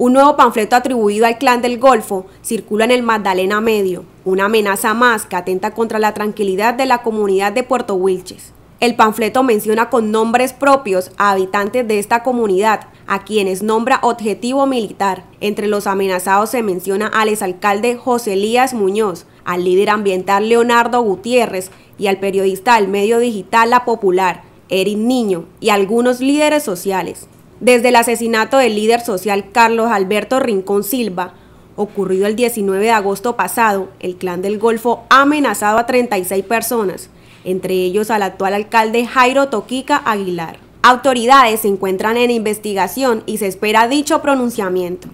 Un nuevo panfleto atribuido al clan del Golfo circula en el Magdalena Medio, una amenaza más que atenta contra la tranquilidad de la comunidad de Puerto Wilches. El panfleto menciona con nombres propios a habitantes de esta comunidad, a quienes nombra objetivo militar. Entre los amenazados se menciona al exalcalde José Elías Muñoz, al líder ambiental Leonardo Gutiérrez y al periodista del medio digital La Popular, Erin Niño, y algunos líderes sociales desde el asesinato del líder social Carlos Alberto Rincón Silva, ocurrido el 19 de agosto pasado, el Clan del Golfo ha amenazado a 36 personas, entre ellos al actual alcalde Jairo Toquica Aguilar. Autoridades se encuentran en investigación y se espera dicho pronunciamiento.